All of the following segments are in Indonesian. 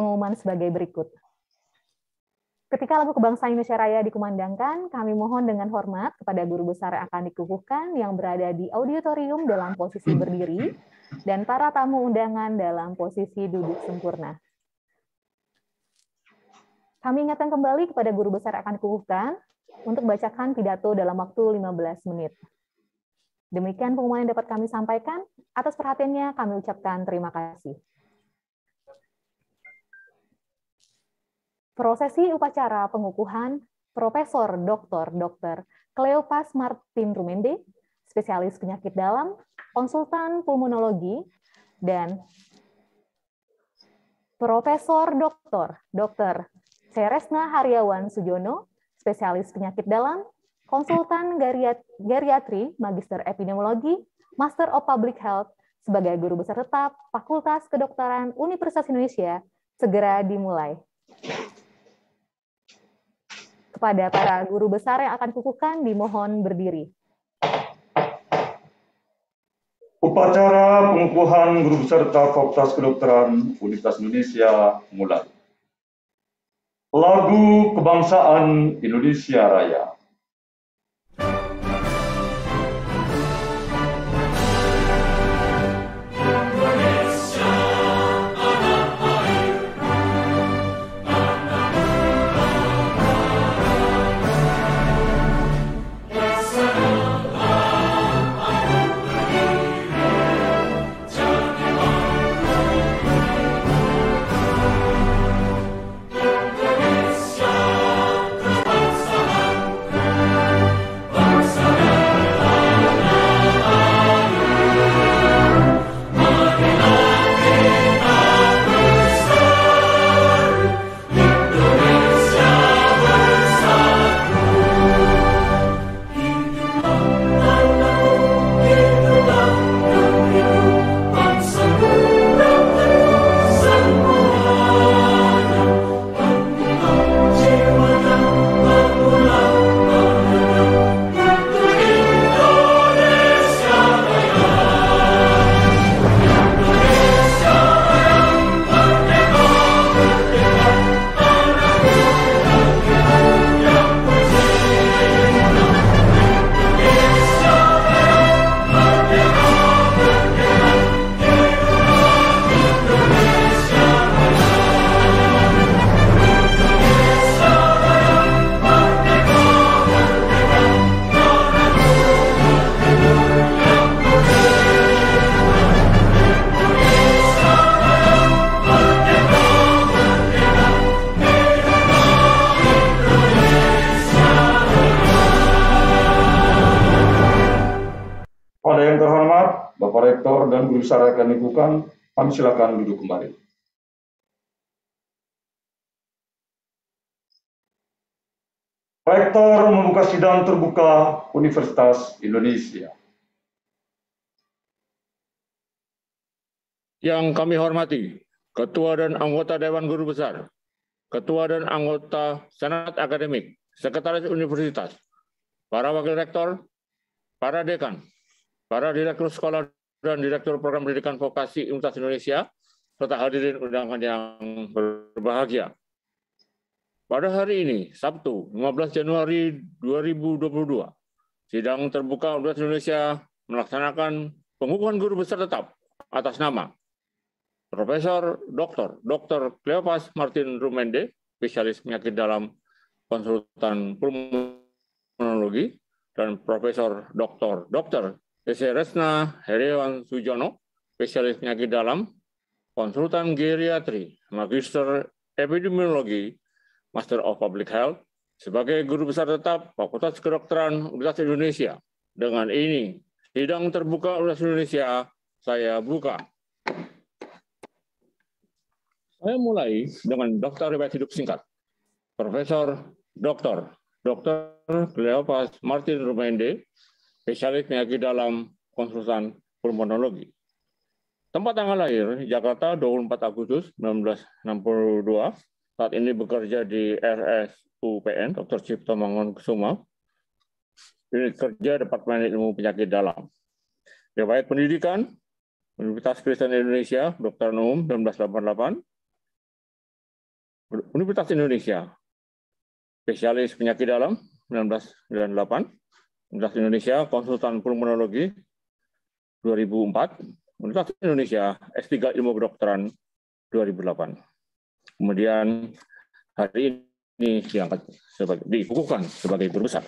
pengumuman sebagai berikut. Ketika lagu kebangsaan Indonesia Raya dikumandangkan, kami mohon dengan hormat kepada guru besar yang akan dikukuhkan yang berada di auditorium dalam posisi berdiri dan para tamu undangan dalam posisi duduk sempurna. Kami ingatkan kembali kepada guru besar yang akan dikukuhkan untuk bacakan pidato dalam waktu 15 menit. Demikian pengumuman yang dapat kami sampaikan. Atas perhatiannya kami ucapkan terima kasih. Prosesi upacara pengukuhan Profesor Dr. Dr. Cleopas Martin Rumende, spesialis penyakit dalam, konsultan pulmonologi, dan Profesor Dr. Dr. Seresna Haryawan Sujono, spesialis penyakit dalam, konsultan geriatri, magister epidemiologi, master of public health, sebagai guru besar tetap Fakultas Kedokteran Universitas Indonesia, segera dimulai kepada para guru besar yang akan kukuhkan dimohon berdiri. Upacara pengukuhan guru besar Fakultas Kedokteran Universitas Indonesia mulai. Lagu Kebangsaan Indonesia Raya. silakan duduk kembali. Rektor membuka sidang terbuka Universitas Indonesia. Yang kami hormati, Ketua dan anggota Dewan Guru Besar, Ketua dan anggota Senat Akademik, Sekretaris Universitas, para Wakil Rektor, para Dekan, para Direktur Sekolah dan Direktur Program Pendidikan Vokasi Universitas Indonesia, serta hadirin undangan yang berbahagia. Pada hari ini, Sabtu, 15 Januari 2022, Sidang Terbuka Universitas Indonesia melaksanakan pengukuhan guru besar tetap atas nama Profesor Dr. Dr. Cleopas Martin Rumende, spesialis penyakit dalam konsultan pulmonologi, dan Profesor Dr. Dr. Desi Resna Heriwan Sujono, spesialis penyakit dalam, konsultan geriatri, magister epidemiologi, Master of Public Health, sebagai guru besar tetap Fakultas Kedokteran Universitas Indonesia. Dengan ini, sidang terbuka Universitas Indonesia saya buka. Saya mulai dengan Dokter Riwayat Hidup Singkat. Profesor Dr. Dr. Cleopas Martin Rumende, spesialis penyakit dalam konsultan pulmonologi. Tempat tanggal lahir, Jakarta 24 Agustus 1962. Saat ini bekerja di RS UPN Dr. Cipto Mangun Kusuma. Ini kerja Departemen Ilmu Penyakit Dalam. Riwayat pendidikan, Universitas Kristen Indonesia, Dr. Noom, 1988. Universitas Indonesia, spesialis penyakit dalam, 1998. Universitas Indonesia, konsultan pulmonologi 2004, Universitas Indonesia, S3 Ilmu Kedokteran 2008. Kemudian hari ini diangkat sebagai dikukuhkan sebagai guru besar.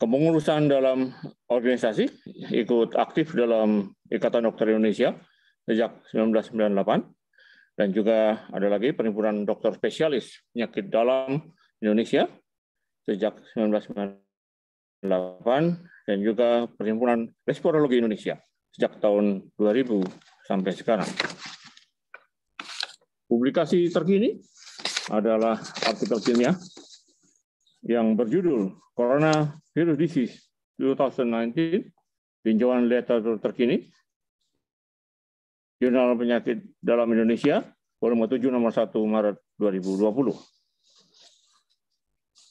Kepengurusan dalam organisasi ikut aktif dalam Ikatan Dokter Indonesia sejak 1998 dan juga ada lagi perhimpunan dokter spesialis penyakit dalam Indonesia sejak 1998 dan juga Perhimpunan resporologi Indonesia sejak tahun 2000 sampai sekarang. Publikasi terkini adalah artikel ilmiah yang berjudul Corona Virus Disease 2019, tinjauan literatur terkini, Jurnal Penyakit Dalam Indonesia, volume 7 nomor 1 Maret 2020.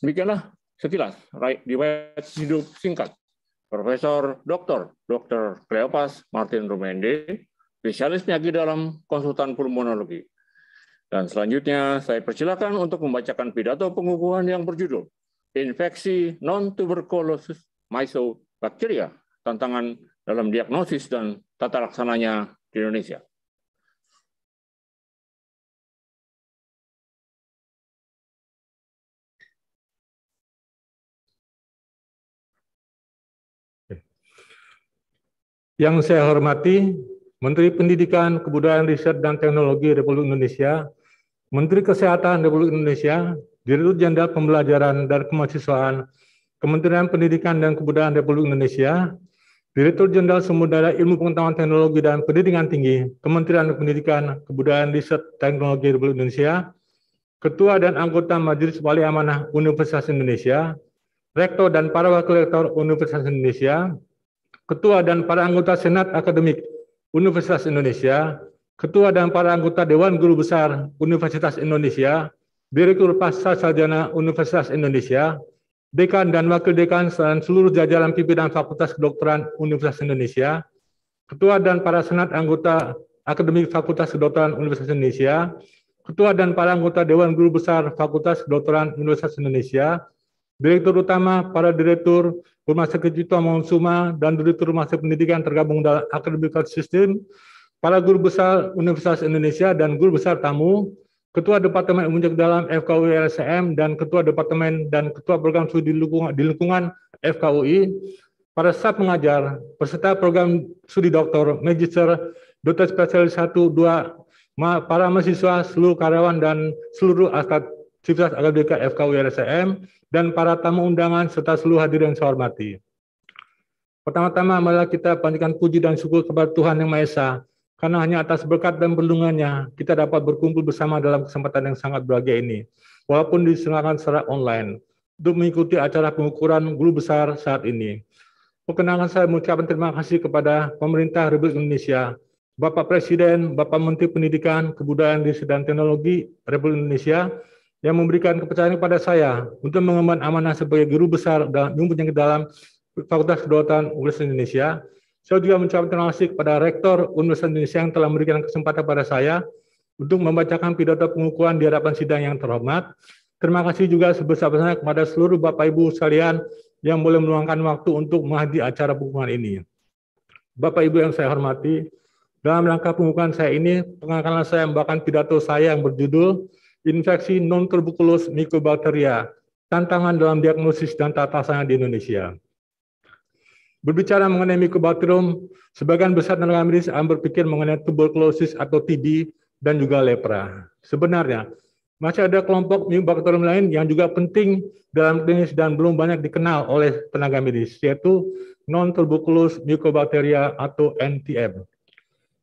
Demikianlah Sekilas, riwayat hidup singkat. Profesor Dr. Dr. Cleopas Martin Rumende, spesialis penyakit dalam konsultan pulmonologi. Dan selanjutnya, saya persilakan untuk membacakan pidato pengukuhan yang berjudul Infeksi Non-Tuberculosis Mycobacteria, Tantangan dalam Diagnosis dan Tata Laksananya di Indonesia. Yang saya hormati, Menteri Pendidikan, Kebudayaan, Riset, dan Teknologi Republik Indonesia, Menteri Kesehatan Republik Indonesia, Direktur Jenderal Pembelajaran dan Kemahasiswaan, Kementerian Pendidikan dan Kebudayaan Republik Indonesia, Direktur Jenderal Sumber Daya Ilmu Pengetahuan Teknologi dan Pendidikan Tinggi, Kementerian Pendidikan, Kebudayaan, Riset, Teknologi Republik Indonesia, Ketua dan anggota Majelis Wali Amanah Universitas Indonesia, Rektor dan para Wakil Rektor Universitas Indonesia, ketua dan para anggota Senat Akademik Universitas Indonesia, ketua dan para anggota Dewan Guru Besar Universitas Indonesia, Direktur Pasar Sarjana Universitas Indonesia, Dekan dan Wakil Dekan dan seluruh jajaran pimpinan Fakultas Kedokteran Universitas Indonesia, Ketua dan para Senat anggota Akademik Fakultas Kedokteran Universitas Indonesia, Ketua dan para anggota Dewan Guru Besar Fakultas Kedokteran Universitas Indonesia, Direktur Utama, para Direktur, rumah sakit Cipto Mansuma, dan Direktur Rumah Sakit Pendidikan tergabung dalam akreditasi sistem para guru besar Universitas Indonesia dan guru besar tamu, Ketua Departemen unjuk Dalam FKUI LSM dan Ketua Departemen dan Ketua Program Studi Lingkungan, di lingkungan FKUI, para staf pengajar, peserta program studi doktor, magister, dokter spesialis 1, 2, para mahasiswa, seluruh karyawan, dan seluruh aset Sivitas Akademika FKU RSM, dan para tamu undangan serta seluruh hadir yang saya hormati. Pertama-tama marilah kita panjatkan puji dan syukur kepada Tuhan Yang Maha Esa, karena hanya atas berkat dan perlindungannya kita dapat berkumpul bersama dalam kesempatan yang sangat berbahagia ini, walaupun diselenggarakan secara online, untuk mengikuti acara pengukuran guru besar saat ini. Perkenalkan saya mengucapkan terima kasih kepada pemerintah Republik Indonesia, Bapak Presiden, Bapak Menteri Pendidikan, Kebudayaan, Riset, dan Teknologi Republik Indonesia, yang memberikan kepercayaan kepada saya untuk mengemban amanah sebagai guru besar dan ilmu penyakit dalam Fakultas kedokteran Universitas Indonesia. Saya juga mengucapkan terima kasih kepada Rektor Universitas Indonesia yang telah memberikan kesempatan kepada saya untuk membacakan pidato pengukuhan di hadapan sidang yang terhormat. Terima kasih juga sebesar-besarnya kepada seluruh Bapak Ibu sekalian yang boleh meluangkan waktu untuk menghadiri acara pengukuhan ini. Bapak Ibu yang saya hormati, dalam rangka pengukuhan saya ini, pengakalan saya membawakan pidato saya yang berjudul infeksi non tuberculosis mycobacteria tantangan dalam diagnosis dan tata laksana di Indonesia. Berbicara mengenai mycobacterium, sebagian besar tenaga medis akan berpikir mengenai tuberkulosis atau TB dan juga lepra. Sebenarnya, masih ada kelompok mycobacterium lain yang juga penting dalam klinis dan belum banyak dikenal oleh tenaga medis, yaitu non tuberculosis mycobacteria atau NTM.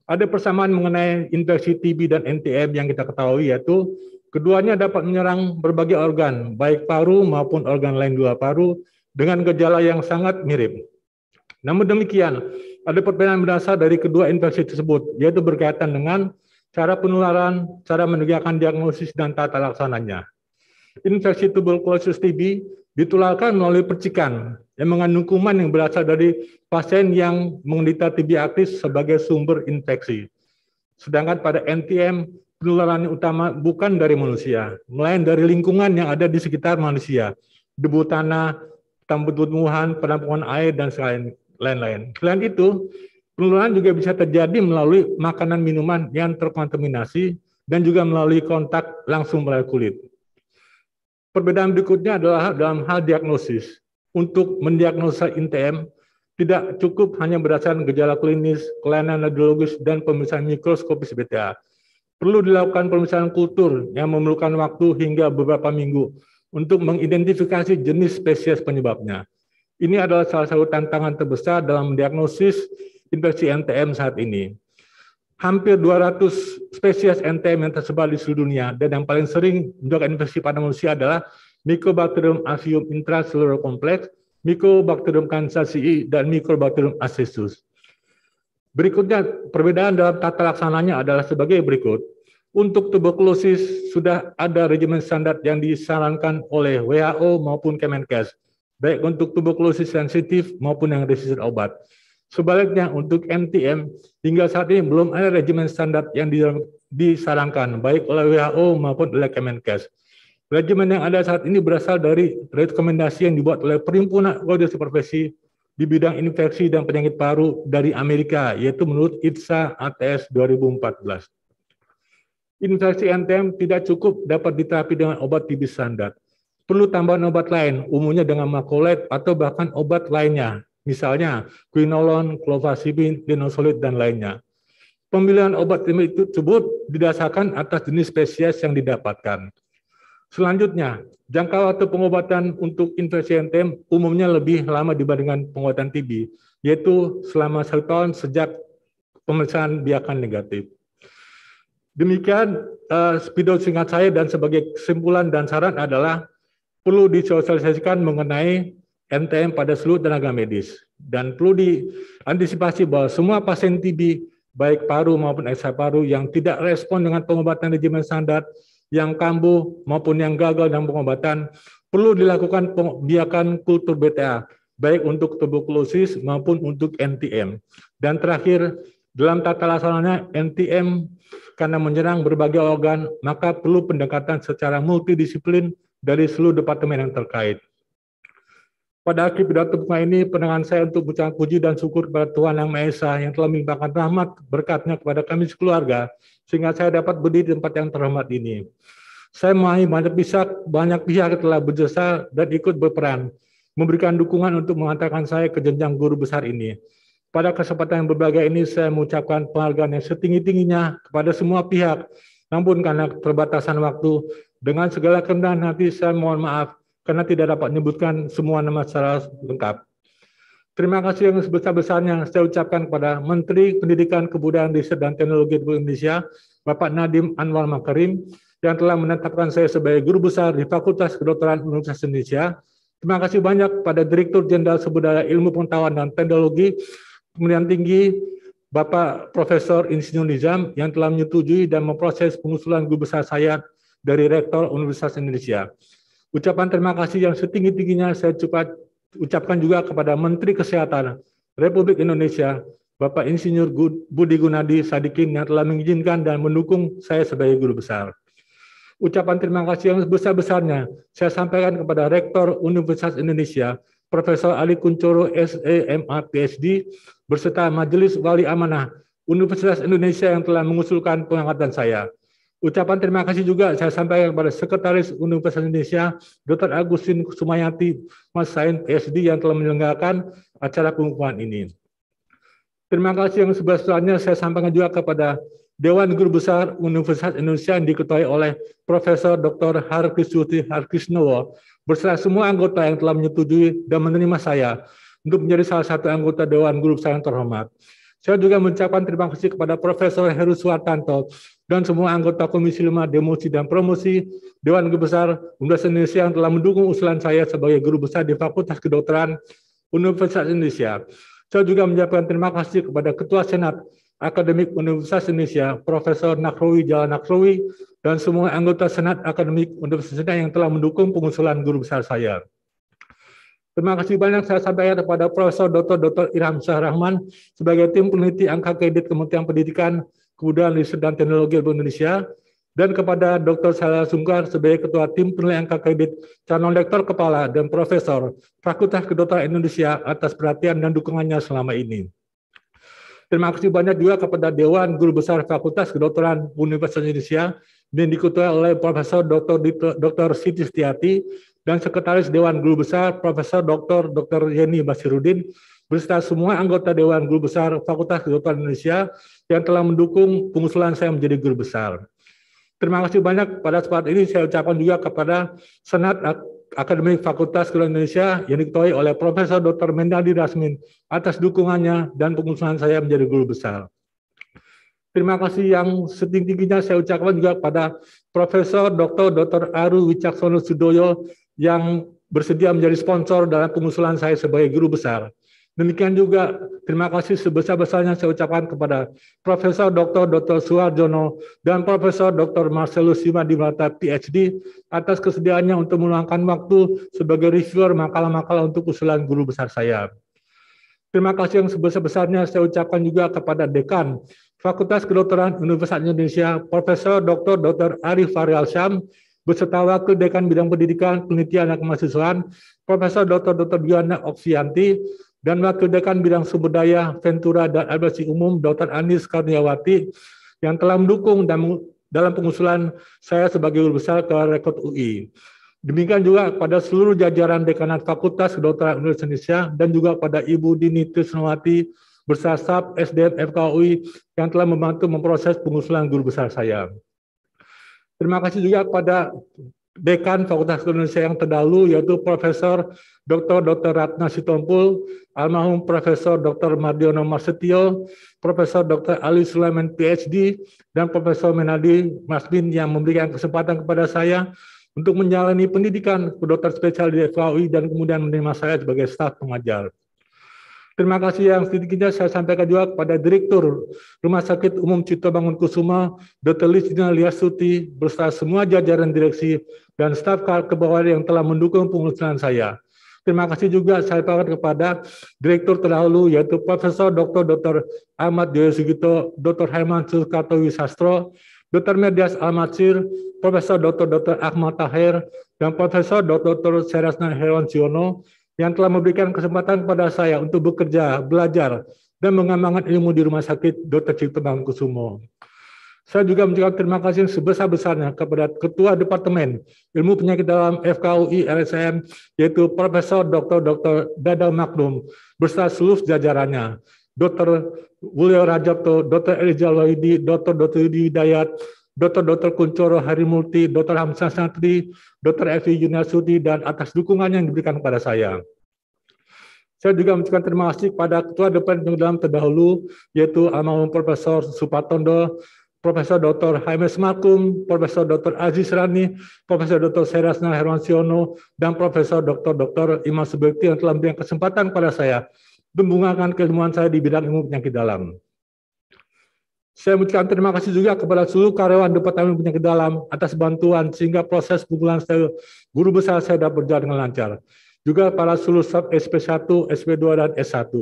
Ada persamaan mengenai infeksi TB dan NTM yang kita ketahui, yaitu Keduanya dapat menyerang berbagai organ, baik paru maupun organ lain dua paru, dengan gejala yang sangat mirip. Namun demikian, ada perbedaan mendasar dari kedua infeksi tersebut, yaitu berkaitan dengan cara penularan, cara menegakkan diagnosis, dan tata laksananya. Infeksi tuberkulosis TB ditularkan melalui percikan yang mengandung kuman yang berasal dari pasien yang menderita TB aktif sebagai sumber infeksi. Sedangkan pada NTM, penularan utama bukan dari manusia, melainkan dari lingkungan yang ada di sekitar manusia. Debu tanah, tambut tumbuhan penampungan air, dan lain-lain. Selain itu, penularan juga bisa terjadi melalui makanan minuman yang terkontaminasi dan juga melalui kontak langsung melalui kulit. Perbedaan berikutnya adalah dalam hal diagnosis. Untuk mendiagnosa INTM, tidak cukup hanya berdasarkan gejala klinis, kelainan radiologis, dan pemeriksaan mikroskopis BTA Perlu dilakukan pemeriksaan kultur yang memerlukan waktu hingga beberapa minggu untuk mengidentifikasi jenis spesies penyebabnya. Ini adalah salah satu tantangan terbesar dalam diagnosis infeksi NTM saat ini. Hampir 200 spesies NTM yang tersebar di seluruh dunia dan yang paling sering menyebabkan infeksi pada manusia adalah Mycobacterium avium intracellular complex, Mycobacterium kansasii, dan Mycobacterium asesus. Berikutnya, perbedaan dalam tata laksananya adalah sebagai berikut. Untuk tuberkulosis sudah ada regimen standar yang disarankan oleh WHO maupun Kemenkes, baik untuk tuberkulosis sensitif maupun yang resisten obat. Sebaliknya untuk MTM, hingga saat ini belum ada regimen standar yang disarankan, baik oleh WHO maupun oleh Kemenkes. Regimen yang ada saat ini berasal dari rekomendasi yang dibuat oleh Perhimpunan Kode Supervisi di bidang infeksi dan penyakit paru dari Amerika, yaitu menurut ITSA ATS 2014. Infeksi NTM tidak cukup dapat diterapi dengan obat tibis standar. Perlu tambahan obat lain, umumnya dengan makolet atau bahkan obat lainnya, misalnya quinolon, clofazimine, linosolit, dan lainnya. Pemilihan obat tersebut didasarkan atas jenis spesies yang didapatkan. Selanjutnya, jangka waktu pengobatan untuk infeksi NTM umumnya lebih lama dibandingkan pengobatan TB, yaitu selama satu tahun sejak pemeriksaan biakan negatif. Demikian uh, eh, speedo singkat saya dan sebagai kesimpulan dan saran adalah perlu disosialisasikan mengenai NTM pada seluruh tenaga medis dan perlu diantisipasi bahwa semua pasien TB baik paru maupun ekstra paru yang tidak respon dengan pengobatan regimen standar yang kambuh maupun yang gagal dalam pengobatan perlu dilakukan pembiakan kultur BTA, baik untuk tuberkulosis maupun untuk NTM. Dan terakhir, dalam tata laksananya NTM karena menyerang berbagai organ, maka perlu pendekatan secara multidisiplin dari seluruh departemen yang terkait. Pada akhir pidato bunga ini, pendengar saya untuk mengucapkan puji dan syukur kepada Tuhan Yang Maha Esa yang telah melimpahkan rahmat berkatnya kepada kami sekeluarga, sehingga saya dapat berdiri di tempat yang terhormat ini. Saya memahami banyak pihak, banyak pihak telah berjasa dan ikut berperan, memberikan dukungan untuk mengantarkan saya ke jenjang guru besar ini. Pada kesempatan yang berbahagia ini, saya mengucapkan penghargaan yang setinggi-tingginya kepada semua pihak. Namun karena terbatasan waktu, dengan segala kerendahan hati saya mohon maaf karena tidak dapat menyebutkan semua nama secara lengkap. Terima kasih yang sebesar-besarnya saya ucapkan kepada Menteri Pendidikan Kebudayaan Riset dan Teknologi Republik Indonesia, Bapak Nadim Anwar Makarim, yang telah menetapkan saya sebagai guru besar di Fakultas Kedokteran Universitas Indonesia. Terima kasih banyak pada Direktur Jenderal Sebudaya Ilmu Pengetahuan dan Teknologi Kemudian Tinggi, Bapak Profesor Insinyur Nizam yang telah menyetujui dan memproses pengusulan guru besar saya dari Rektor Universitas Indonesia. Ucapan terima kasih yang setinggi-tingginya saya cepat ucapkan juga kepada Menteri Kesehatan Republik Indonesia, Bapak Insinyur Budi Gunadi Sadikin yang telah mengizinkan dan mendukung saya sebagai guru besar. Ucapan terima kasih yang besar besarnya saya sampaikan kepada Rektor Universitas Indonesia, Profesor Ali Kuncoro SEMA PhD, berserta Majelis Wali Amanah Universitas Indonesia yang telah mengusulkan pengangkatan saya. Ucapan terima kasih juga saya sampaikan kepada Sekretaris Universitas Indonesia, Dr. Agustin Sumayati, Mas Sain, PSD yang telah menyelenggarakan acara pengukuhan ini. Terima kasih yang sebesar-besarnya saya sampaikan juga kepada Dewan Guru Besar Universitas Indonesia yang diketuai oleh Profesor Dr. Harkisuti Harkisnowo berserta semua anggota yang telah menyetujui dan menerima saya untuk menjadi salah satu anggota Dewan Guru Besar yang terhormat. Saya juga mengucapkan terima kasih kepada Profesor Heru Swartanto dan semua anggota Komisi 5 Demosi dan Promosi Dewan Guru Besar Universitas Indonesia yang telah mendukung usulan saya sebagai guru besar di Fakultas Kedokteran Universitas Indonesia. Saya juga menyampaikan terima kasih kepada Ketua Senat Akademik Universitas Indonesia, Profesor Nakrowi Jalan Nakrowi, dan semua anggota Senat Akademik Universitas Indonesia yang telah mendukung pengusulan guru besar saya. Terima kasih banyak saya sampaikan kepada Profesor Dr. Dr. Irham Syah sebagai tim peneliti angka kredit Kementerian Pendidikan kemudian Riset dan Teknologi Indonesia, dan kepada Dr. Salah Sungkar sebagai Ketua Tim Penilaian Kredit Calon Lektor Kepala dan Profesor Fakultas Kedokteran Indonesia atas perhatian dan dukungannya selama ini. Terima kasih banyak juga kepada Dewan Guru Besar Fakultas Kedokteran Universitas Indonesia yang diketuai oleh Profesor Dr. Dr. Siti Setiati dan Sekretaris Dewan Guru Besar Profesor Dr. Dr. Yeni Basirudin beserta semua anggota Dewan Guru Besar Fakultas Kedokteran Indonesia yang telah mendukung pengusulan saya menjadi guru besar. Terima kasih banyak pada saat ini saya ucapkan juga kepada Senat Akademik Fakultas Kedokteran Indonesia yang diketuai oleh Profesor Dr. Mendadi Rasmin atas dukungannya dan pengusulan saya menjadi guru besar. Terima kasih yang setinggi-tingginya saya ucapkan juga kepada Profesor Dr. Dr. Aru Wicaksono Sudoyo yang bersedia menjadi sponsor dalam pengusulan saya sebagai guru besar. Demikian juga terima kasih sebesar-besarnya saya ucapkan kepada Profesor Dr. Dr. Suarjono dan Profesor Dr. Marcelo Marcelus Mata PhD atas kesediaannya untuk meluangkan waktu sebagai reviewer makalah-makalah untuk usulan guru besar saya. Terima kasih yang sebesar-besarnya saya ucapkan juga kepada Dekan Fakultas Kedokteran Universitas Indonesia, Profesor Dr. Dr. Arif Syam, beserta Wakil Dekan Bidang Pendidikan, Penelitian, dan Kemahasiswaan, Profesor Dr. Dr. Diana Oksianti, dan Wakil Dekan Bidang Sumber Daya Ventura dan Advokasi Umum Dr. Anis Karniawati yang telah mendukung dan dalam pengusulan saya sebagai guru besar ke rekod UI. Demikian juga pada seluruh jajaran dekanat Fakultas Kedokteran Universitas Indonesia dan juga pada Ibu Dini Trisnawati bersasap SDM FKUI yang telah membantu memproses pengusulan guru besar saya. Terima kasih juga kepada Dekan Fakultas Indonesia yang terdahulu yaitu Profesor Dr. Dr. Ratna Sitompul, almarhum Profesor Dr. Mardiono Marsetio, Profesor Dr. Ali Sulaiman PhD, dan Profesor Menadi Masbin yang memberikan kesempatan kepada saya untuk menjalani pendidikan dokter spesial di fkui dan kemudian menerima saya sebagai staf pengajar. Terima kasih yang sedikitnya saya sampaikan juga kepada Direktur Rumah Sakit Umum Cipto Bangun Kusuma, Dr. Listina Liasuti, beserta semua jajaran direksi dan staf kebawahan yang telah mendukung pengurusan saya. Terima kasih juga saya sampaikan kepada Direktur terdahulu yaitu Profesor Dr. Dr. Ahmad Yoyosugito, Dr. Herman Sukarto Wisastro, Dr. Medias Almatsir, Profesor Dr. Dr. Ahmad Tahir, dan Profesor Dr. Dr. Serasna Heron Siono, yang telah memberikan kesempatan kepada saya untuk bekerja, belajar, dan mengamankan ilmu di Rumah Sakit Dr. Cipto Kusumo. Saya juga mengucapkan terima kasih sebesar-besarnya kepada Ketua Departemen Ilmu Penyakit Dalam FKUI lsm yaitu Profesor Dr. Dr. Dadang Maklum, beserta seluruh jajarannya, Dr. Wulio Rajabto, Dr. Elijah Loidi, Dr. Dr. Yudi Dayat, Dr. Dr. Kuncoro Hari Multi, Dr. Hamzah Satri, Dr. Evi Yunasudi, dan atas dukungannya yang diberikan kepada saya. Saya juga mengucapkan terima kasih kepada Ketua yang dalam terdahulu, yaitu almarhum Profesor Supatondo, Profesor Dr. Haimes Makum, Profesor Dr. Aziz Rani, Profesor Dr. Serasna Herwansiono, dan Profesor Dr. Dr. Imam Subekti yang telah memberikan kesempatan kepada saya membungakan keilmuan saya di bidang ilmu penyakit dalam. Saya mengucapkan terima kasih juga kepada seluruh karyawan Departemen Penyakit Dalam atas bantuan sehingga proses pengumpulan saya, guru besar saya dapat berjalan dengan lancar. Juga para seluruh sub SP1, SP2, dan S1.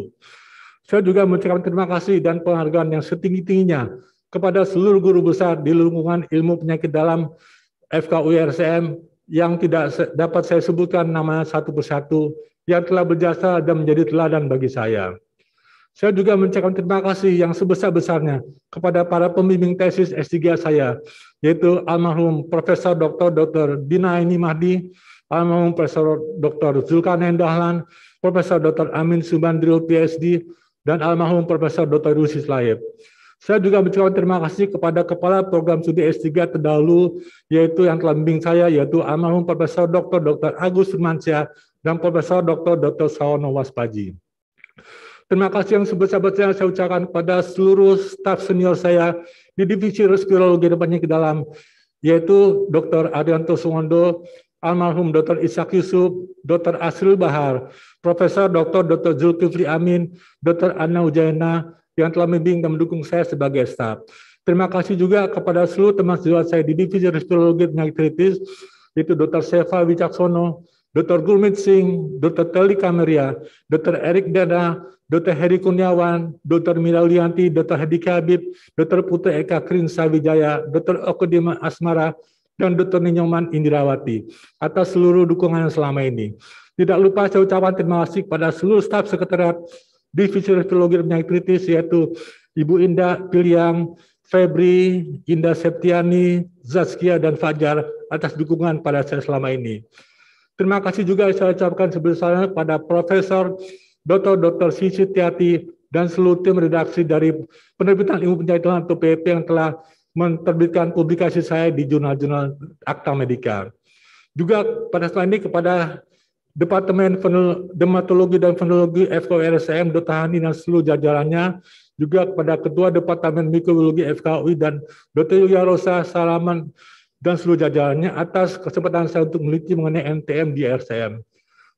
Saya juga mengucapkan terima kasih dan penghargaan yang setinggi-tingginya kepada seluruh guru besar di lingkungan ilmu penyakit dalam RCM yang tidak dapat saya sebutkan namanya satu persatu yang telah berjasa dan menjadi teladan bagi saya. Saya juga mengucapkan terima kasih yang sebesar-besarnya kepada para pembimbing tesis S3 saya, yaitu almarhum Profesor Dr. Dr. Dina Aini Mahdi, almarhum Profesor Dr. Zulkarnain Dahlan, Profesor Dr. Amin Subandril PhD, dan almarhum Profesor Dr. Rusi Slaib. Saya juga mengucapkan terima kasih kepada Kepala Program Studi S3 terdahulu, yaitu yang telah membimbing saya, yaitu almarhum Profesor Dr. Dr. Agus Firmansyah dan Profesor Dr. Dr. Sawono Waspaji. Terima kasih yang sebesar-besarnya saya ucapkan kepada seluruh staf senior saya di Divisi Respirologi dan Penyakit Dalam, yaitu Dr. Arianto Sungondo, almarhum Dr. Ishak Yusuf, Dr. Asril Bahar, Profesor Dr. Dr. Zulkifli Amin, Dr. Anna Ujaina, yang telah membimbing dan mendukung saya sebagai staf. Terima kasih juga kepada seluruh teman sejawat saya di Divisi Respirologi dan Penyakit Kritis, yaitu Dr. Seva Wicaksono, Dr. Gulmit Singh, Dr. Teli Kameria, Dr. Erik Dada, Dr. Heri Kurniawan, Dr. Miraulianti, Dr. Hadi Khabib, Dr. Putri Eka Krin Sawijaya, Dr. Okodima Asmara, dan Dr. Ninyoman Indirawati atas seluruh dukungan yang selama ini. Tidak lupa saya ucapkan terima kasih kepada seluruh staf sekretariat Divisi Retrologi dan Penyakit Kritis yaitu Ibu Indah Piliang, Febri, Indah Septiani, Zaskia, dan Fajar atas dukungan pada saya selama ini. Terima kasih juga saya ucapkan sebesarnya kepada Profesor Dr. Dr. Sisi Tiati dan seluruh tim redaksi dari penerbitan ilmu penjahitalan atau PP yang telah menerbitkan publikasi saya di jurnal-jurnal Akta Medika. Juga pada selain ini kepada Departemen Dermatologi dan Venerologi FKURSM Dotahani dan seluruh jajarannya, juga kepada Ketua Departemen Mikrobiologi FKUI dan Dr. Yulia Rosa Salaman dan seluruh jajarannya atas kesempatan saya untuk meneliti mengenai NTM di RCM.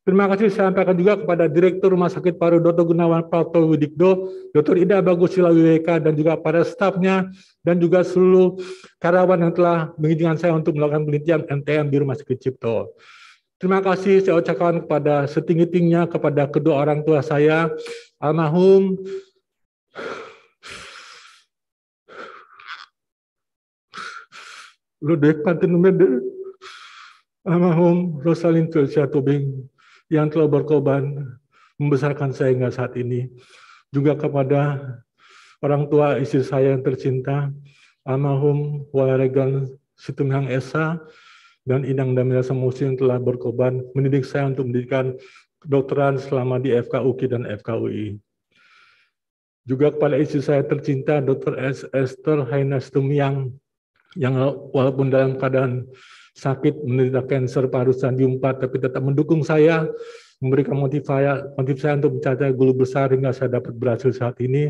Terima kasih saya sampaikan juga kepada Direktur Rumah Sakit Paru Dr. Gunawan Palto Widikdo, Dr. Ida Bagus Silawiweka dan juga para stafnya, dan juga seluruh karyawan yang telah mengizinkan saya untuk melakukan penelitian NTM di Rumah Sakit Cipto. Terima kasih saya ucapkan kepada setinggi-tingginya kepada kedua orang tua saya, almarhum le departemen de almarhum Rosalind Felicia Tobing yang telah berkorban membesarkan saya hingga saat ini. Juga kepada orang tua istri saya yang tercinta, almarhum Waregan Situmhang Esa dan Inang Damila Samusi yang telah berkorban mendidik saya untuk mendidikan dokteran selama di FKUK dan FKUI juga kepada istri saya tercinta Dr. S. Esther Hainastum yang yang walaupun dalam keadaan sakit menderita kanker paru stadium 4 tapi tetap mendukung saya memberikan motivasi motiv saya untuk mencapai guru besar hingga saya dapat berhasil saat ini.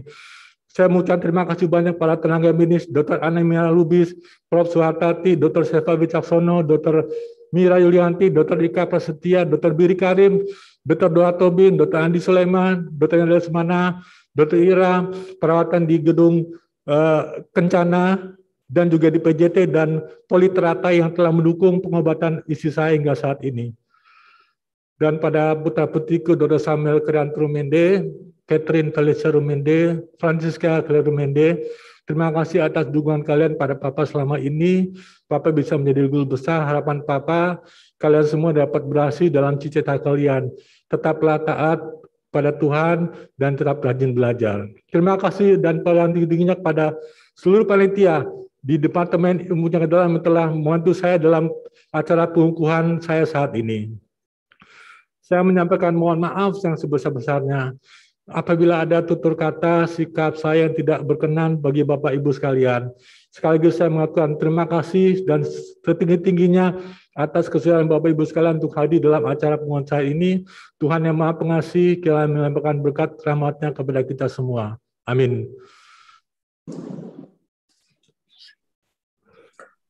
Saya mengucapkan terima kasih banyak para tenaga medis, Dr. Anemia Lubis, Prof. Suhartati, Dr. Seva Wicaksono, Dr. Mira Yulianti, Dr. Ika Prasetya, Dr. Biri Karim, Dr. Doa Tobin, Dr. Andi Sulaiman, Dr. Yandel Semana, Dr. Ira, perawatan di gedung uh, Kencana, dan juga di PJT dan Politerata yang telah mendukung pengobatan istri saya hingga saat ini. Dan pada putra putriku Dodo Samuel Kerian Mende, Catherine Felicia Rumende, Francisca Claire Rumende, terima kasih atas dukungan kalian pada Papa selama ini. Papa bisa menjadi guru besar, harapan Papa kalian semua dapat berhasil dalam cita-cita kalian. Tetaplah taat pada Tuhan dan tetap rajin belajar. Terima kasih dan paling tingginya kepada seluruh panitia di Departemen Ilmu Kedokteran telah membantu saya dalam acara pengukuhan saya saat ini. Saya menyampaikan mohon maaf yang sebesar-besarnya apabila ada tutur kata sikap saya yang tidak berkenan bagi Bapak Ibu sekalian. Sekaligus saya mengatakan terima kasih dan setinggi-tingginya atas kesediaan Bapak Ibu sekalian untuk hadir dalam acara penguatan ini. Tuhan yang Maha Pengasih, kiranya melimpahkan berkat rahmatnya kepada kita semua. Amin.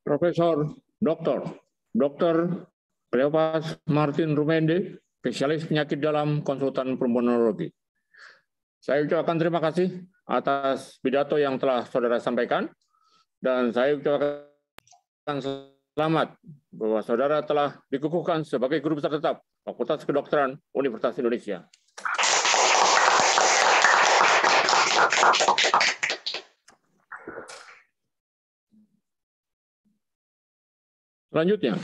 Profesor Dr. Dr. Cleopas Martin Rumende, spesialis penyakit dalam konsultan pulmonologi. Saya ucapkan terima kasih atas pidato yang telah saudara sampaikan dan saya ucapkan selamat bahwa saudara telah dikukuhkan sebagai guru besar tetap Fakultas Kedokteran Universitas Indonesia. Selanjutnya,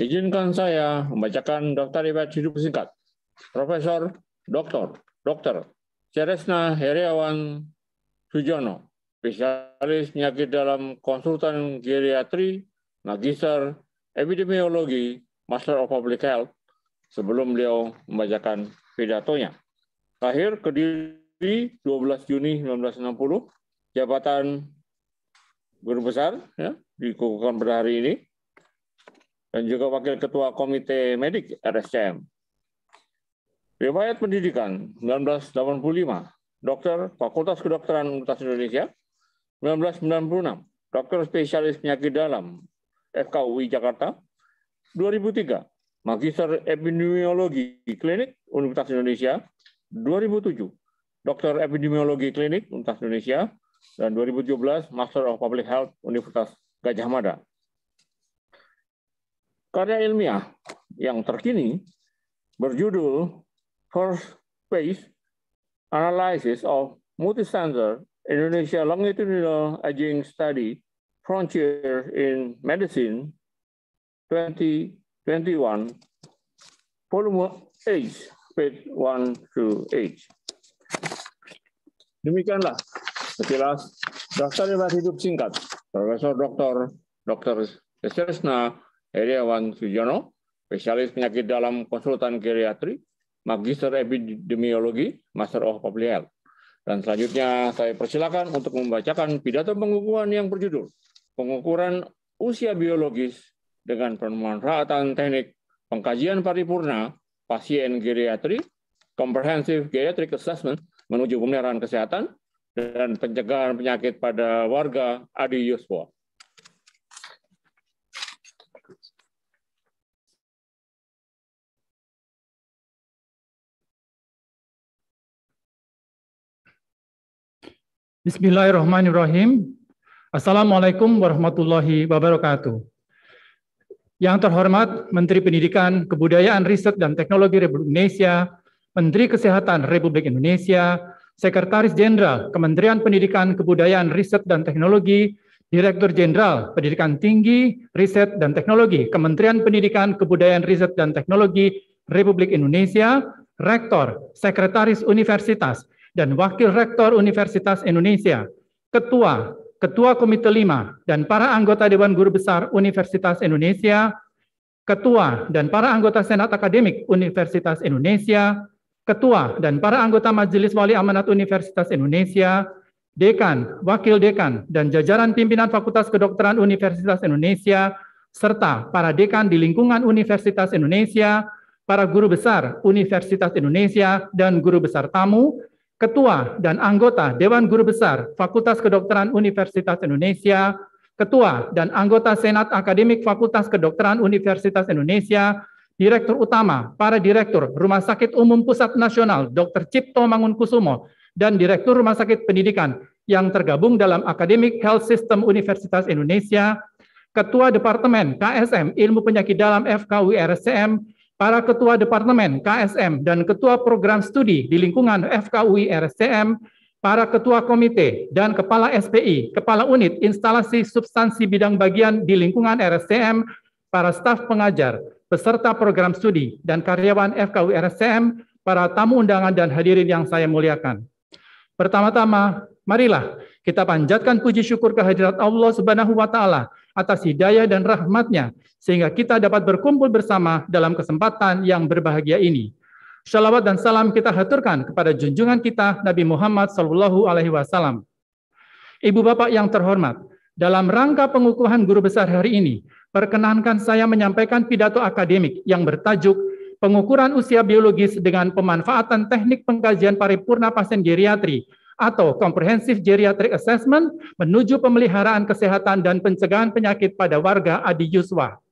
izinkan saya membacakan daftar riwayat hidup singkat. Profesor Dr. Dr. Ceresna Heriawan Sujono, spesialis penyakit dalam konsultan geriatri, magister epidemiologi, Master of Public Health, sebelum beliau membacakan pidatonya. Lahir Kediri 12 Juni 1960, jabatan guru besar ya, dikukuhkan pada hari ini, dan juga Wakil Ketua Komite Medik RSCM. Riwayat Pendidikan 1985, Dokter Fakultas Kedokteran Universitas Indonesia 1996, Dokter Spesialis Penyakit Dalam FKUI Jakarta 2003, Magister Epidemiologi Klinik Universitas Indonesia 2007, Dokter Epidemiologi Klinik Universitas Indonesia dan 2017 Master of Public Health Universitas Gajah Mada. Karya ilmiah yang terkini berjudul First Phase Analysis of Multicenter Indonesia Longitudinal Aging Study Frontier in Medicine 2021 volume H page 1 to 8. Demikianlah Sekilas daftar riwayat hidup singkat Profesor Dr. Dr. Sesna Heriawan Sujono, spesialis penyakit dalam konsultan geriatri, Magister Epidemiologi, Master of Public Health. Dan selanjutnya saya persilakan untuk membacakan pidato pengukuhan yang berjudul Pengukuran Usia Biologis dengan Pemanfaatan Teknik Pengkajian Paripurna Pasien Geriatri, Comprehensive Geriatric Assessment menuju pemeliharaan kesehatan dan pencegahan penyakit pada warga Adi Yuswo. Bismillahirrahmanirrahim. Assalamualaikum warahmatullahi wabarakatuh. Yang terhormat Menteri Pendidikan, Kebudayaan, Riset, dan Teknologi Republik Indonesia, Menteri Kesehatan Republik Indonesia, Sekretaris Jenderal Kementerian Pendidikan, Kebudayaan, Riset, dan Teknologi, Direktur Jenderal Pendidikan Tinggi, Riset, dan Teknologi, Kementerian Pendidikan, Kebudayaan, Riset, dan Teknologi Republik Indonesia, Rektor, Sekretaris Universitas, dan Wakil Rektor Universitas Indonesia, Ketua, Ketua Komite 5, dan para anggota Dewan Guru Besar Universitas Indonesia, Ketua, dan para anggota Senat Akademik Universitas Indonesia, ketua dan para anggota Majelis Wali Amanat Universitas Indonesia, dekan, wakil dekan, dan jajaran pimpinan Fakultas Kedokteran Universitas Indonesia, serta para dekan di lingkungan Universitas Indonesia, para guru besar Universitas Indonesia dan guru besar tamu, ketua dan anggota Dewan Guru Besar Fakultas Kedokteran Universitas Indonesia, ketua dan anggota Senat Akademik Fakultas Kedokteran Universitas Indonesia, Direktur Utama, para Direktur Rumah Sakit Umum Pusat Nasional, Dr. Cipto Mangunkusumo, dan Direktur Rumah Sakit Pendidikan yang tergabung dalam Academic Health System Universitas Indonesia, Ketua Departemen KSM Ilmu Penyakit Dalam FKUI RSCM, para Ketua Departemen KSM dan Ketua Program Studi di lingkungan FKUI RSCM, para Ketua Komite dan Kepala SPI, Kepala Unit Instalasi Substansi Bidang Bagian di lingkungan RSCM, para staf pengajar, peserta program studi dan karyawan FKU RSCM, para tamu undangan dan hadirin yang saya muliakan. Pertama-tama, marilah kita panjatkan puji syukur kehadirat Allah Subhanahu wa taala atas hidayah dan rahmatnya sehingga kita dapat berkumpul bersama dalam kesempatan yang berbahagia ini. Salawat dan salam kita haturkan kepada junjungan kita Nabi Muhammad Shallallahu alaihi wasallam. Ibu bapak yang terhormat, dalam rangka pengukuhan guru besar hari ini, Perkenankan saya menyampaikan pidato akademik yang bertajuk Pengukuran Usia Biologis dengan Pemanfaatan Teknik Pengkajian Paripurna Pasien Geriatri atau Comprehensive Geriatric Assessment menuju pemeliharaan kesehatan dan pencegahan penyakit pada warga Adi Yuswa.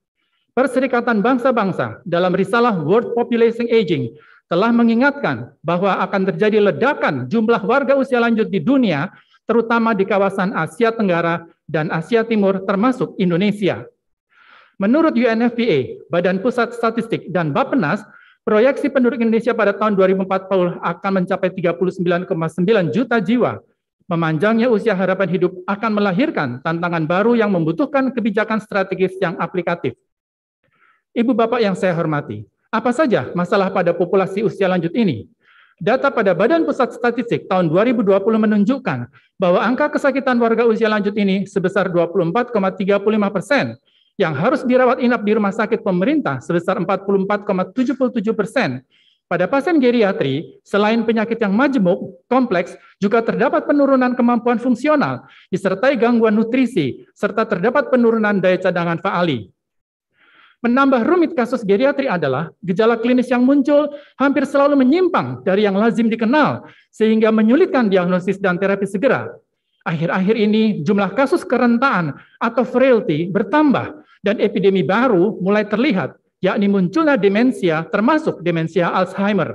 Perserikatan Bangsa-Bangsa dalam risalah World Population Aging telah mengingatkan bahwa akan terjadi ledakan jumlah warga usia lanjut di dunia, terutama di kawasan Asia Tenggara dan Asia Timur termasuk Indonesia. Menurut UNFPA, Badan Pusat Statistik dan Bappenas, proyeksi penduduk Indonesia pada tahun 2040 akan mencapai 39,9 juta jiwa. Memanjangnya usia harapan hidup akan melahirkan tantangan baru yang membutuhkan kebijakan strategis yang aplikatif. Ibu Bapak yang saya hormati, apa saja masalah pada populasi usia lanjut ini? Data pada Badan Pusat Statistik tahun 2020 menunjukkan bahwa angka kesakitan warga usia lanjut ini sebesar 24,35 persen yang harus dirawat inap di rumah sakit pemerintah sebesar 44,77 persen. Pada pasien geriatri, selain penyakit yang majemuk, kompleks, juga terdapat penurunan kemampuan fungsional, disertai gangguan nutrisi, serta terdapat penurunan daya cadangan faali. Menambah rumit kasus geriatri adalah gejala klinis yang muncul hampir selalu menyimpang dari yang lazim dikenal, sehingga menyulitkan diagnosis dan terapi segera. Akhir-akhir ini jumlah kasus kerentaan atau frailty bertambah dan epidemi baru mulai terlihat, yakni munculnya demensia termasuk demensia Alzheimer.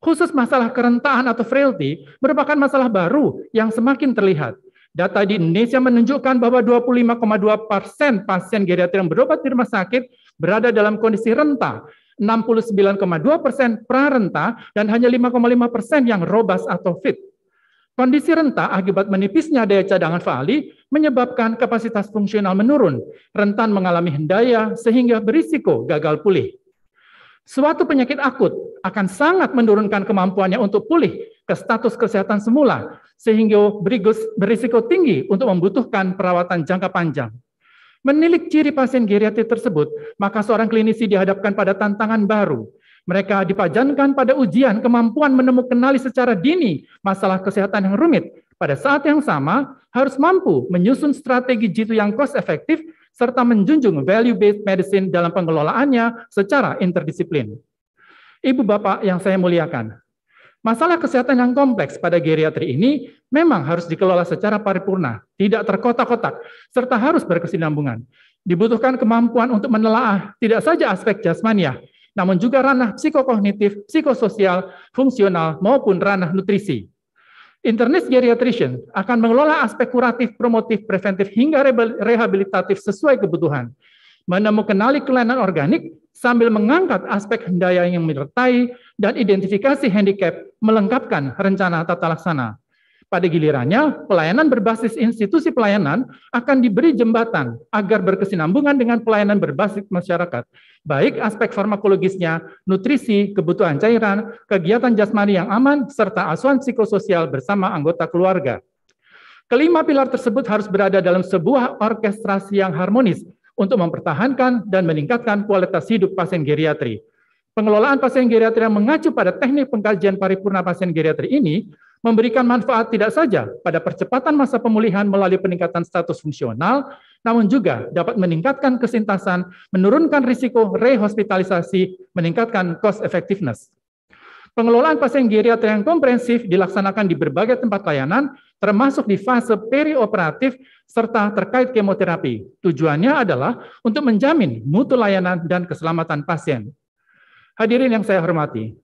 Khusus masalah kerentaan atau frailty merupakan masalah baru yang semakin terlihat. Data di Indonesia menunjukkan bahwa 25,2 persen pasien geriatri yang berobat di rumah sakit berada dalam kondisi renta, 69,2 persen prarenta, dan hanya 5,5 persen yang robas atau fit. Kondisi rentah akibat menipisnya daya cadangan faali menyebabkan kapasitas fungsional menurun, rentan mengalami hendaya sehingga berisiko gagal pulih. Suatu penyakit akut akan sangat menurunkan kemampuannya untuk pulih ke status kesehatan semula, sehingga berisiko tinggi untuk membutuhkan perawatan jangka panjang. Menilik ciri pasien geriatri tersebut, maka seorang klinisi dihadapkan pada tantangan baru, mereka dipajankan pada ujian kemampuan menemukan secara dini masalah kesehatan yang rumit. Pada saat yang sama, harus mampu menyusun strategi jitu yang cost efektif serta menjunjung value-based medicine dalam pengelolaannya secara interdisiplin. Ibu bapak yang saya muliakan, Masalah kesehatan yang kompleks pada geriatri ini memang harus dikelola secara paripurna, tidak terkotak-kotak, serta harus berkesinambungan. Dibutuhkan kemampuan untuk menelaah tidak saja aspek jasmania, namun juga ranah psikokognitif, psikososial, fungsional, maupun ranah nutrisi. Internist geriatrician akan mengelola aspek kuratif, promotif, preventif, hingga rehabilitatif sesuai kebutuhan, Menemukan kenali kelainan organik sambil mengangkat aspek hendaya yang menyertai dan identifikasi handicap melengkapkan rencana tata laksana. Pada gilirannya, pelayanan berbasis institusi pelayanan akan diberi jembatan agar berkesinambungan dengan pelayanan berbasis masyarakat, baik aspek farmakologisnya, nutrisi, kebutuhan cairan, kegiatan jasmani yang aman, serta asuhan psikososial bersama anggota keluarga. Kelima pilar tersebut harus berada dalam sebuah orkestrasi yang harmonis untuk mempertahankan dan meningkatkan kualitas hidup pasien geriatri. Pengelolaan pasien geriatri yang mengacu pada teknik pengkajian paripurna pasien geriatri ini memberikan manfaat tidak saja pada percepatan masa pemulihan melalui peningkatan status fungsional, namun juga dapat meningkatkan kesintasan, menurunkan risiko rehospitalisasi, meningkatkan cost effectiveness. Pengelolaan pasien geriatri yang komprehensif dilaksanakan di berbagai tempat layanan, termasuk di fase perioperatif serta terkait kemoterapi. Tujuannya adalah untuk menjamin mutu layanan dan keselamatan pasien. Hadirin yang saya hormati,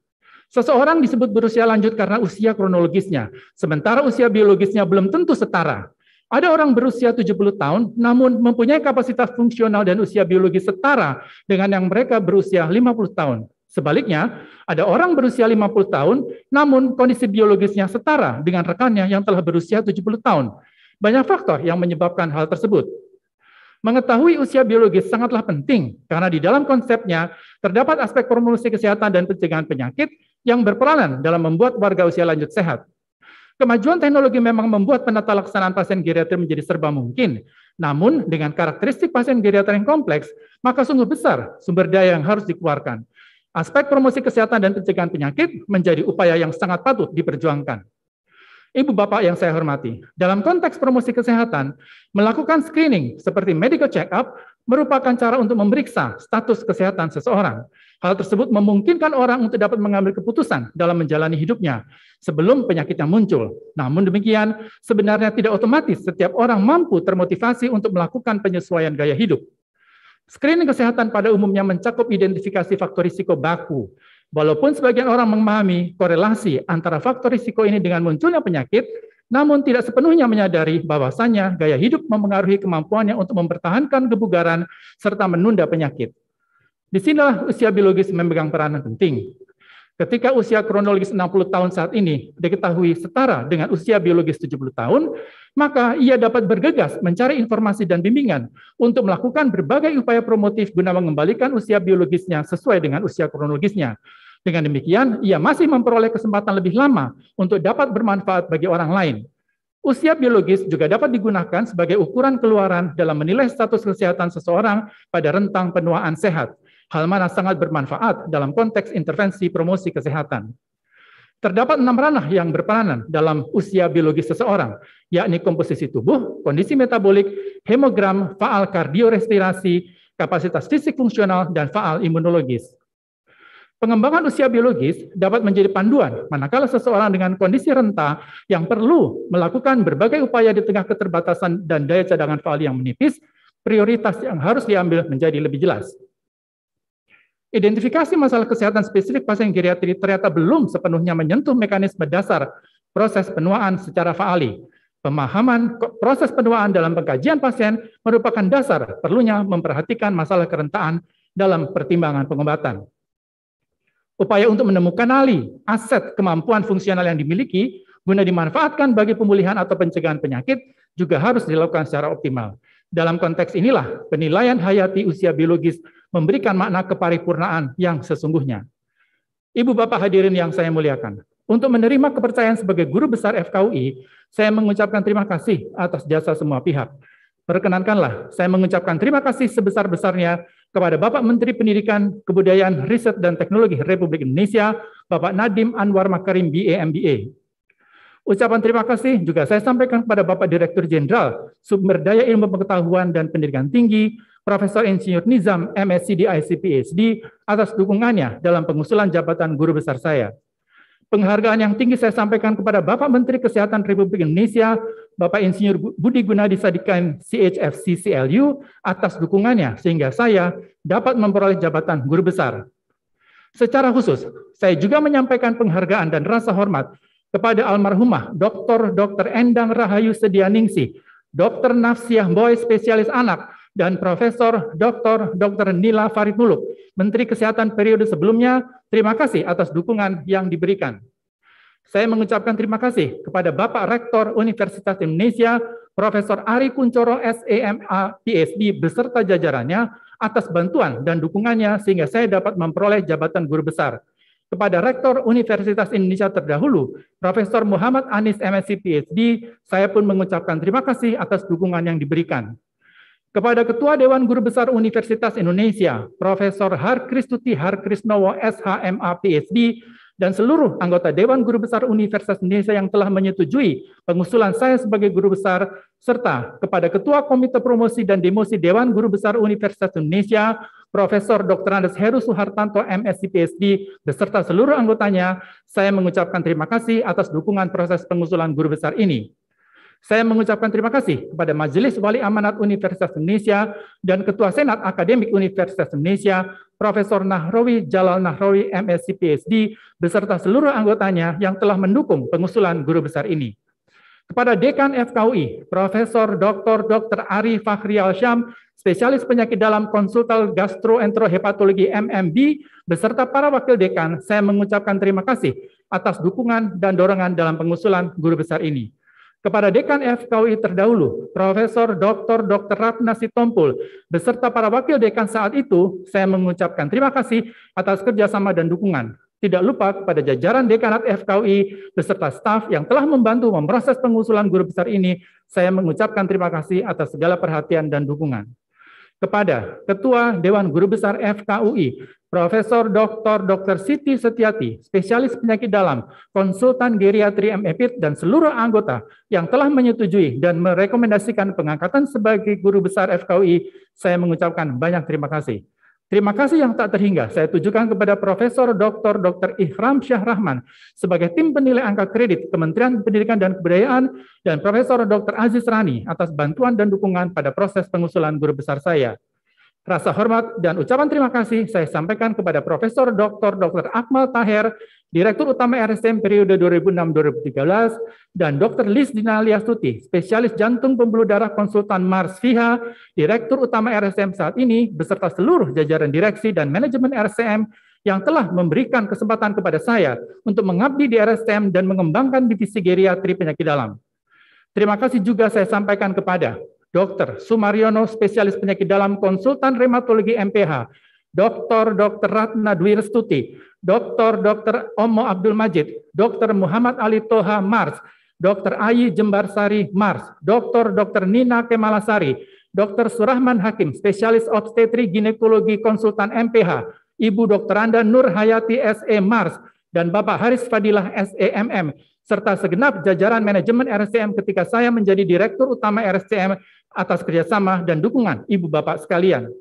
Seseorang disebut berusia lanjut karena usia kronologisnya, sementara usia biologisnya belum tentu setara. Ada orang berusia 70 tahun namun mempunyai kapasitas fungsional dan usia biologis setara dengan yang mereka berusia 50 tahun. Sebaliknya, ada orang berusia 50 tahun namun kondisi biologisnya setara dengan rekannya yang telah berusia 70 tahun. Banyak faktor yang menyebabkan hal tersebut. Mengetahui usia biologis sangatlah penting karena di dalam konsepnya terdapat aspek promosi kesehatan dan pencegahan penyakit yang berperanan dalam membuat warga usia lanjut sehat. Kemajuan teknologi memang membuat penata laksanaan pasien geriatri menjadi serba mungkin. Namun, dengan karakteristik pasien geriatri yang kompleks, maka sungguh besar sumber daya yang harus dikeluarkan. Aspek promosi kesehatan dan pencegahan penyakit menjadi upaya yang sangat patut diperjuangkan. Ibu bapak yang saya hormati, dalam konteks promosi kesehatan, melakukan screening seperti medical check-up merupakan cara untuk memeriksa status kesehatan seseorang. Hal tersebut memungkinkan orang untuk dapat mengambil keputusan dalam menjalani hidupnya sebelum penyakitnya muncul. Namun demikian, sebenarnya tidak otomatis setiap orang mampu termotivasi untuk melakukan penyesuaian gaya hidup. Screening kesehatan pada umumnya mencakup identifikasi faktor risiko baku. Walaupun sebagian orang memahami korelasi antara faktor risiko ini dengan munculnya penyakit, namun tidak sepenuhnya menyadari bahwasannya gaya hidup mempengaruhi kemampuannya untuk mempertahankan kebugaran serta menunda penyakit. Di sinilah usia biologis memegang peranan penting. Ketika usia kronologis 60 tahun saat ini diketahui setara dengan usia biologis 70 tahun, maka ia dapat bergegas mencari informasi dan bimbingan untuk melakukan berbagai upaya promotif guna mengembalikan usia biologisnya sesuai dengan usia kronologisnya dengan demikian, ia masih memperoleh kesempatan lebih lama untuk dapat bermanfaat bagi orang lain. Usia biologis juga dapat digunakan sebagai ukuran keluaran dalam menilai status kesehatan seseorang pada rentang penuaan sehat, hal mana sangat bermanfaat dalam konteks intervensi promosi kesehatan. Terdapat enam ranah yang berperanan dalam usia biologis seseorang, yakni komposisi tubuh, kondisi metabolik, hemogram, faal kardiorespirasi, kapasitas fisik fungsional, dan faal imunologis. Pengembangan usia biologis dapat menjadi panduan manakala seseorang dengan kondisi renta yang perlu melakukan berbagai upaya di tengah keterbatasan dan daya cadangan fali yang menipis, prioritas yang harus diambil menjadi lebih jelas. Identifikasi masalah kesehatan spesifik pasien geriatri ternyata belum sepenuhnya menyentuh mekanisme dasar proses penuaan secara faali. Pemahaman proses penuaan dalam pengkajian pasien merupakan dasar perlunya memperhatikan masalah kerentaan dalam pertimbangan pengobatan. Upaya untuk menemukan nali, aset, kemampuan fungsional yang dimiliki guna dimanfaatkan bagi pemulihan atau pencegahan penyakit juga harus dilakukan secara optimal. Dalam konteks inilah penilaian hayati usia biologis memberikan makna keparipurnaan yang sesungguhnya. Ibu Bapak hadirin yang saya muliakan, untuk menerima kepercayaan sebagai guru besar FKUI, saya mengucapkan terima kasih atas jasa semua pihak. Perkenankanlah, saya mengucapkan terima kasih sebesar-besarnya kepada Bapak Menteri Pendidikan, Kebudayaan, Riset, dan Teknologi Republik Indonesia, Bapak Nadim Anwar Makarim, BA, Ucapan terima kasih juga saya sampaikan kepada Bapak Direktur Jenderal Sumber Daya Ilmu Pengetahuan dan Pendidikan Tinggi, Profesor Insinyur Nizam, MSc DIC PhD, atas dukungannya dalam pengusulan jabatan guru besar saya. Penghargaan yang tinggi saya sampaikan kepada Bapak Menteri Kesehatan Republik Indonesia, Bapak Insinyur Budi Gunadi Sadikin CHFCCLU atas dukungannya sehingga saya dapat memperoleh jabatan guru besar. Secara khusus, saya juga menyampaikan penghargaan dan rasa hormat kepada almarhumah Dr. Dr. Endang Rahayu Sedianingsi, Dr. Nafsiah Boy spesialis anak dan Profesor Dr. Dr. Nila Farid Muluk, Menteri Kesehatan periode sebelumnya. Terima kasih atas dukungan yang diberikan. Saya mengucapkan terima kasih kepada Bapak Rektor Universitas Indonesia, Profesor Ari Kuncoro SEMA PhD beserta jajarannya atas bantuan dan dukungannya sehingga saya dapat memperoleh jabatan guru besar. Kepada Rektor Universitas Indonesia terdahulu, Profesor Muhammad Anis MSc PhD, saya pun mengucapkan terima kasih atas dukungan yang diberikan. Kepada Ketua Dewan Guru Besar Universitas Indonesia, Profesor Har Kristuti Krisnowo SHMA PhD, dan seluruh anggota Dewan Guru Besar Universitas Indonesia yang telah menyetujui pengusulan saya sebagai guru besar serta kepada Ketua Komite Promosi dan Demosi Dewan Guru Besar Universitas Indonesia Profesor Dr. Andes Heru Suhartanto MSc PhD beserta seluruh anggotanya saya mengucapkan terima kasih atas dukungan proses pengusulan guru besar ini. Saya mengucapkan terima kasih kepada Majelis Wali Amanat Universitas Indonesia dan Ketua Senat Akademik Universitas Indonesia Profesor Nahrawi Jalal Nahrawi MSc PhD beserta seluruh anggotanya yang telah mendukung pengusulan guru besar ini. Kepada Dekan FKUI, Profesor Dr. Dr. Ari Fakhri Syam, spesialis penyakit dalam konsultan gastroenterohepatologi MMB, beserta para wakil dekan, saya mengucapkan terima kasih atas dukungan dan dorongan dalam pengusulan guru besar ini kepada Dekan FKUI terdahulu, Profesor Dr. Dr. Ratna Sitompul, beserta para wakil dekan saat itu, saya mengucapkan terima kasih atas kerjasama dan dukungan. Tidak lupa kepada jajaran dekanat FKUI beserta staf yang telah membantu memproses pengusulan guru besar ini, saya mengucapkan terima kasih atas segala perhatian dan dukungan. Kepada Ketua Dewan Guru Besar FKUI, Profesor Dr. Dr. Siti Setiati, spesialis penyakit dalam, konsultan geriatri MEPIT, dan seluruh anggota yang telah menyetujui dan merekomendasikan pengangkatan sebagai guru besar FKUI, saya mengucapkan banyak terima kasih. Terima kasih yang tak terhingga saya tujukan kepada Profesor Dr. Dr. Ihram Rahman sebagai tim penilai angka kredit Kementerian Pendidikan dan Kebudayaan dan Profesor Dr. Aziz Rani atas bantuan dan dukungan pada proses pengusulan guru besar saya. Rasa hormat dan ucapan terima kasih saya sampaikan kepada Profesor Dr. Dr. Akmal Taher, Direktur Utama RSM periode 2006-2013, dan Dr. Liz Dinalia Stuti, spesialis jantung pembuluh darah konsultan Mars Viha, Direktur Utama RSM saat ini, beserta seluruh jajaran direksi dan manajemen RSM yang telah memberikan kesempatan kepada saya untuk mengabdi di RSM dan mengembangkan divisi geriatri penyakit dalam. Terima kasih juga saya sampaikan kepada Dr. Sumaryono, spesialis penyakit dalam, konsultan reumatologi MPH, Dr. Dr. Ratna Dwi Restuti, Dr. Dr. Omo Abdul Majid, Dr. Muhammad Ali Toha Mars, Dr. Ayi Jembarsari Mars, Dr. Dr. Nina Kemalasari, Dr. Surahman Hakim, spesialis obstetri ginekologi konsultan MPH, Ibu Dr. Anda Nur Hayati SE Mars, dan Bapak Haris Fadilah SEMM, serta segenap jajaran manajemen RSCM ketika saya menjadi Direktur Utama RSCM atas kerjasama dan dukungan Ibu Bapak sekalian.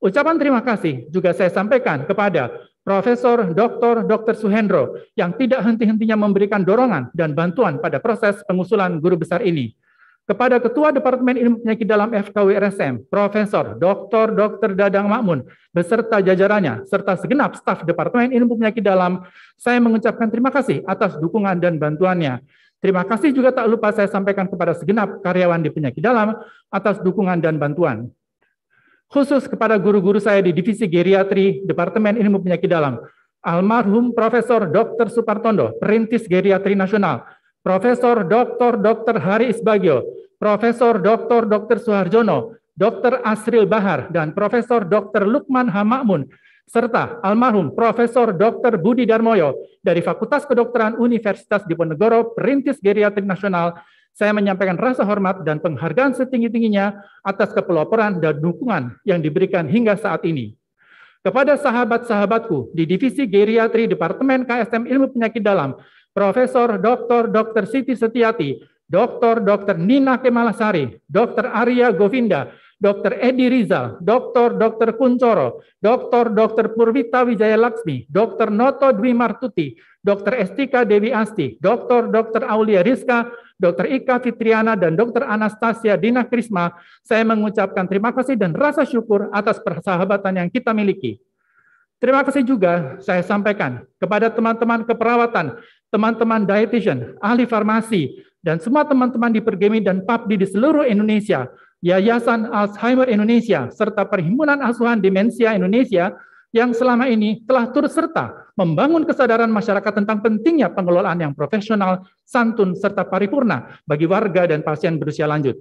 Ucapan terima kasih juga saya sampaikan kepada Profesor Dr. Dr. Suhendro yang tidak henti-hentinya memberikan dorongan dan bantuan pada proses pengusulan guru besar ini. Kepada Ketua Departemen Ilmu Penyakit Dalam FKW RSM, Profesor Dr. Dr. Dadang Makmun, beserta jajarannya, serta segenap staf Departemen Ilmu Penyakit Dalam, saya mengucapkan terima kasih atas dukungan dan bantuannya. Terima kasih juga tak lupa saya sampaikan kepada segenap karyawan di penyakit dalam atas dukungan dan bantuan. Khusus kepada guru-guru saya di Divisi Geriatri Departemen Ilmu Penyakit Dalam, almarhum Profesor Dr. Supartondo, perintis geriatri nasional, Profesor Dr. Dr. Hari Isbagio, Profesor Dr. Dr. Suharjono, Dr. Asril Bahar, dan Profesor Dr. Lukman Hamakmun serta almarhum Profesor Dr. Budi Darmoyo dari Fakultas Kedokteran Universitas Diponegoro Perintis Geriatrik Nasional, saya menyampaikan rasa hormat dan penghargaan setinggi-tingginya atas kepeloporan dan dukungan yang diberikan hingga saat ini. Kepada sahabat-sahabatku di Divisi Geriatri Departemen KSM Ilmu Penyakit Dalam, Profesor Dr. Dr. Siti Setiati, Dr. Dr. Nina Kemalasari, Dr. Arya Govinda, Dr. Edi Rizal, Dr. Dr. Kuncoro, Dr. Dr. Purwita Wijaya Laksmi, Dr. Noto Dwi Martuti, Dr. Estika Dewi Asti, Dr. Dr. Aulia Rizka, Dr. Ika Fitriana, dan Dr. Anastasia Dina Krisma, saya mengucapkan terima kasih dan rasa syukur atas persahabatan yang kita miliki. Terima kasih juga saya sampaikan kepada teman-teman keperawatan, teman-teman dietitian, ahli farmasi, dan semua teman-teman di Pergemi dan PAPDI di seluruh Indonesia Yayasan Alzheimer Indonesia serta Perhimpunan Asuhan Demensia Indonesia yang selama ini telah turut serta membangun kesadaran masyarakat tentang pentingnya pengelolaan yang profesional, santun, serta paripurna bagi warga dan pasien berusia lanjut.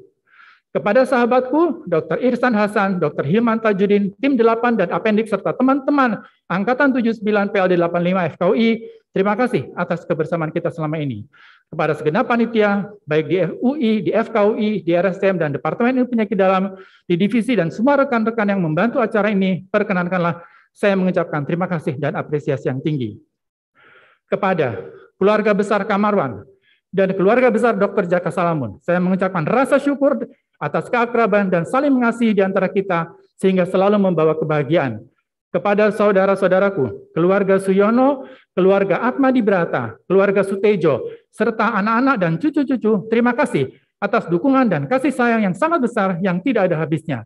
Kepada sahabatku, Dr. Irsan Hasan, Dr. Hilman Tajudin, tim 8 dan Appendix, serta teman-teman Angkatan 79 PLD 85 FKUI, terima kasih atas kebersamaan kita selama ini kepada segenap panitia, baik di UI, di FKUI, di RSM, dan Departemen Ilmu Penyakit Dalam, di divisi, dan semua rekan-rekan yang membantu acara ini, perkenankanlah saya mengucapkan terima kasih dan apresiasi yang tinggi. Kepada keluarga besar Kamarwan dan keluarga besar Dr. Jaka Salamun, saya mengucapkan rasa syukur atas keakraban dan saling mengasihi di antara kita, sehingga selalu membawa kebahagiaan kepada saudara-saudaraku, keluarga Suyono, keluarga Atma di Brata, keluarga Sutejo, serta anak-anak dan cucu-cucu, terima kasih atas dukungan dan kasih sayang yang sangat besar yang tidak ada habisnya.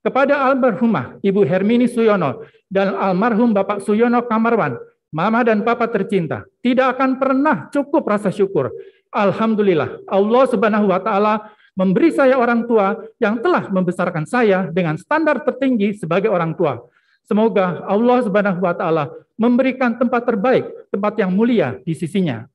Kepada almarhumah Ibu Hermini Suyono dan almarhum Bapak Suyono Kamarwan, Mama dan Papa tercinta, tidak akan pernah cukup rasa syukur. Alhamdulillah, Allah Subhanahu wa taala memberi saya orang tua yang telah membesarkan saya dengan standar tertinggi sebagai orang tua Semoga Allah Subhanahu wa taala memberikan tempat terbaik, tempat yang mulia di sisinya.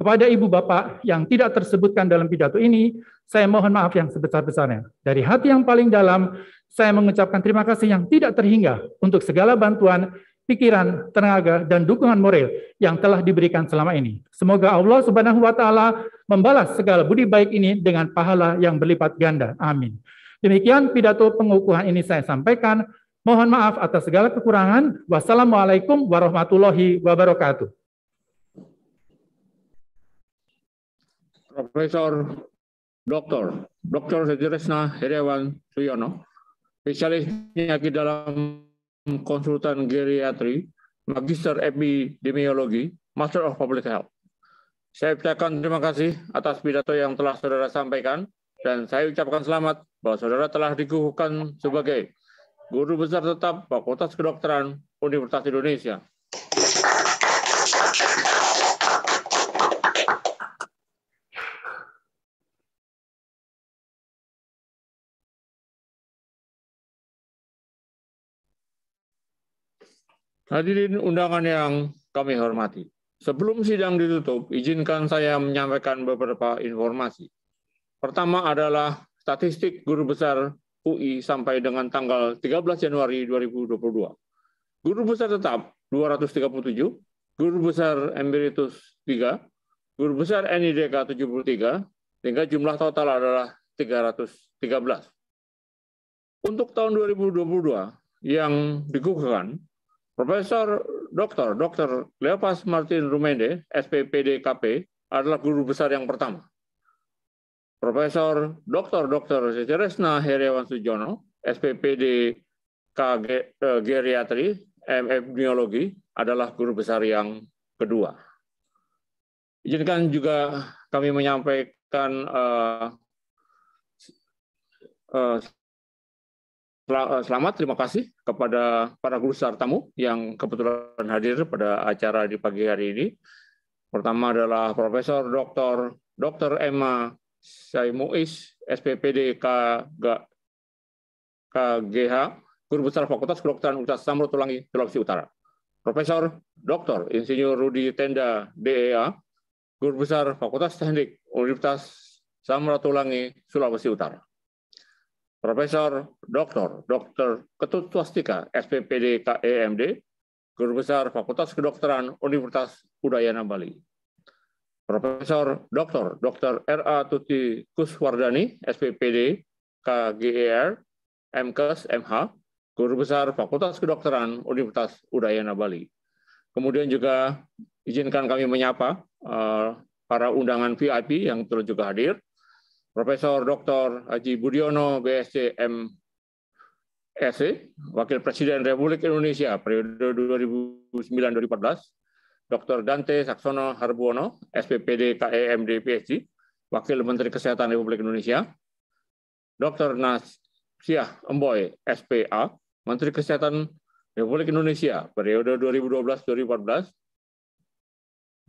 Kepada ibu bapak yang tidak tersebutkan dalam pidato ini, saya mohon maaf yang sebesar-besarnya. Dari hati yang paling dalam, saya mengucapkan terima kasih yang tidak terhingga untuk segala bantuan, pikiran, tenaga, dan dukungan moral yang telah diberikan selama ini. Semoga Allah Subhanahu wa taala membalas segala budi baik ini dengan pahala yang berlipat ganda. Amin. Demikian pidato pengukuhan ini saya sampaikan. Mohon maaf atas segala kekurangan. Wassalamualaikum warahmatullahi wabarakatuh. Profesor Dr. Dr. Sedresna Heriawan Suyono, spesialis penyakit dalam konsultan geriatri, Magister Epidemiologi, Master of Public Health. Saya ucapkan terima kasih atas pidato yang telah saudara sampaikan, dan saya ucapkan selamat bahwa saudara telah dikukuhkan sebagai Guru Besar Tetap Fakultas Kedokteran Universitas Indonesia. Hadirin undangan yang kami hormati. Sebelum sidang ditutup, izinkan saya menyampaikan beberapa informasi. Pertama adalah statistik guru besar UI sampai dengan tanggal 13 Januari 2022. Guru besar tetap 237, guru besar emeritus 3, guru besar NIDK 73, sehingga jumlah total adalah 313. Untuk tahun 2022 yang dikukuhkan, Profesor Dr. Dr. Leopas Martin Rumende, SPPDKP, adalah guru besar yang pertama. Profesor Dr. Dr. Resna Heriawan Sujono, SPPD K eh, Geriatri, MF Biologi adalah guru besar yang kedua. Izinkan juga kami menyampaikan uh, uh, selamat, terima kasih kepada para guru besar tamu yang kebetulan hadir pada acara di pagi hari ini. Pertama adalah Profesor Dr. Dr. Emma Syai Muiz, SPPD KGH, Guru Besar Fakultas Kedokteran Universitas Samratulangi Sulawesi Utara. Profesor Dr. Insinyur Rudi Tenda, DEA, Guru Besar Fakultas Teknik Universitas Samratulangi Sulawesi Utara. Profesor Dr. Dr. Ketut Swastika, SPPD KEMD, Guru Besar Fakultas Kedokteran Universitas Udayana Bali. Profesor Dr. Dr. R.A. Tuti Kuswardani, SPPD, KGER, MKes, MH, Guru Besar Fakultas Kedokteran Universitas Udayana Bali. Kemudian juga izinkan kami menyapa uh, para undangan VIP yang telah juga hadir, Profesor Dr. Haji Budiono, BSC, MSC, Wakil Presiden Republik Indonesia periode 2009-2014, Dr. Dante Saksono Harbuono, SPPD KEMD PSG, Wakil Menteri Kesehatan Republik Indonesia, Dr. Nasiah Emboy, SPA, Menteri Kesehatan Republik Indonesia periode 2012-2014,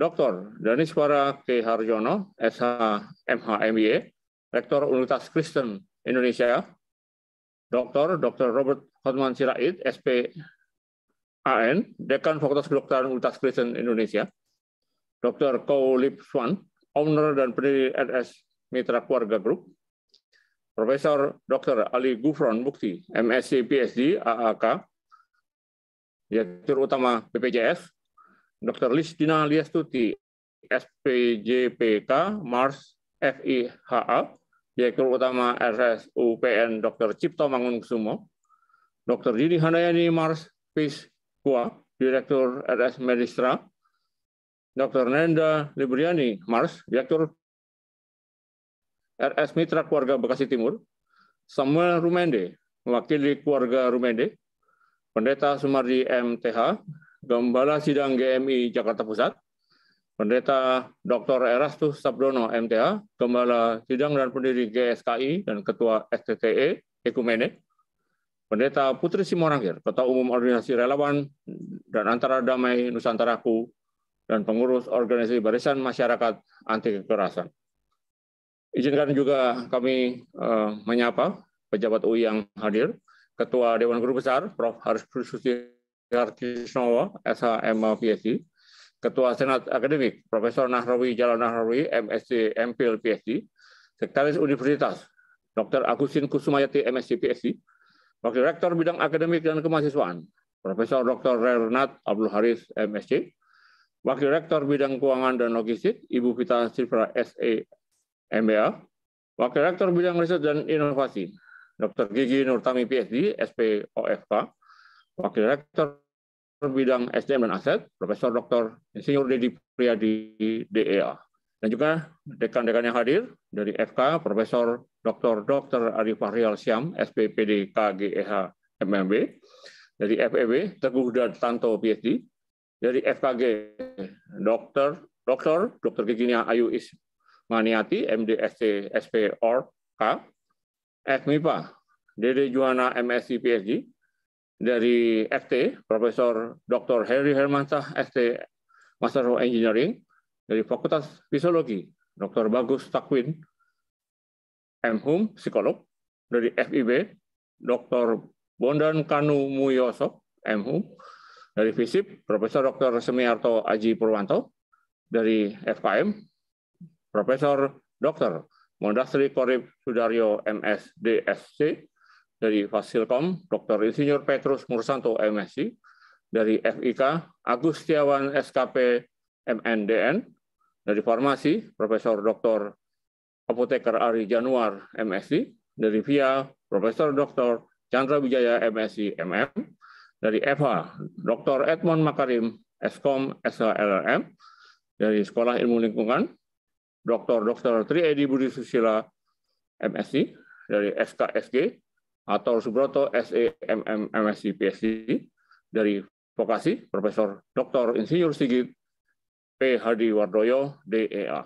Dr. Daniswara K. Harjono, SH MHMIE, Rektor Universitas Kristen Indonesia, Dr. Dr. Robert Hotman Sirait, SP AN, Dekan Fakultas Kedokteran Universitas Kristen Indonesia, Dr. Ko Lip Swan, owner dan pendiri RS Mitra Keluarga Group, Profesor Dr. Ali Gufron Bukti, MSc PhD AAK, Direktur Utama BPJS, Dr. Listina Liastuti, SPJPK, Mars FIHA, Direktur Utama RSUPN Dr. Cipto Mangunkusumo, Dr. Didi Handayani, Mars Peace Kua Direktur RS Medistra, Dr. Nenda Libriani Mars, Direktur RS Mitra Keluarga Bekasi Timur, Samuel Rumende, mewakili keluarga Rumende, Pendeta Sumardi MTH, Gembala Sidang GMI Jakarta Pusat, Pendeta Dr. Erastus Sabdono MTH, Gembala Sidang dan Pendiri GSKI dan Ketua STTE Ekumene, Pendeta Putri Simorangkir, Ketua Umum Organisasi Relawan dan Antara Damai Nusantaraku, dan pengurus Organisasi Barisan Masyarakat Anti Kekerasan. Izinkan juga kami uh, menyapa pejabat UI yang hadir, Ketua Dewan Guru Besar Prof. Haris Susi Hartisnowo, SHM PhD, Ketua Senat Akademik Prof. Nahrawi Jalal Nahrawi, MSc MPhil PhD, Sekretaris Universitas Dr. Agustin Kusumayati, MSc PhD, Wakil Rektor Bidang Akademik dan Kemahasiswaan, Profesor Dr. Renat Abdul Haris, MSc, Wakil Rektor Bidang Keuangan dan Logistik, Ibu Vita Sifra SA, MBA, Wakil Rektor Bidang Riset dan Inovasi, Dr. Gigi Nurtami, PhD, SPOFK. Wakil Rektor Bidang SDM dan Aset, Profesor Dr. Insinyur Deddy Priyadi, DEA, dan juga dekan-dekan yang hadir dari FK, Profesor Dr. Dr. Arifah Rial Syam, SPPD KGEH MMB, dari FEB Teguh Tanto, PhD, dari FKG Dr. Dr. Dr. Giginia Ayu Ismaniati, MDST SPOrK FMIPA, Dede Juana MSc PhD, dari FT Profesor Dr. Harry Hermansah, ST Master of Engineering, dari Fakultas Fisiologi Dr. Bagus Takwin, M. Hum, psikolog dari FIB, Dr. Bondan Kanu Muyoso, M. Hum, dari FISIP, Profesor Dr. Semiarto Aji Purwanto, dari FKM, Profesor Dr. Mondasri Korib Sudaryo MS DSC dari Fasilkom, Dr. Insinyur Petrus Mursanto MSc dari FIK, Agustiawan SKP MNDN dari Farmasi, Profesor Dr. Apoteker Ari Januar, MSc, dari VIA, Profesor Dr. Chandra Wijaya, MSc, MM, dari FH, Dr. Edmond Makarim, Eskom, SHLM, dari Sekolah Ilmu Lingkungan, Dr. Dr. Tri Edi Budi Susila, MSc, dari SKSG, atau Subroto, SEMM MSc, PSC dari Vokasi, Profesor Dr. Insinyur Sigit, P. Hadi Wardoyo, DEA.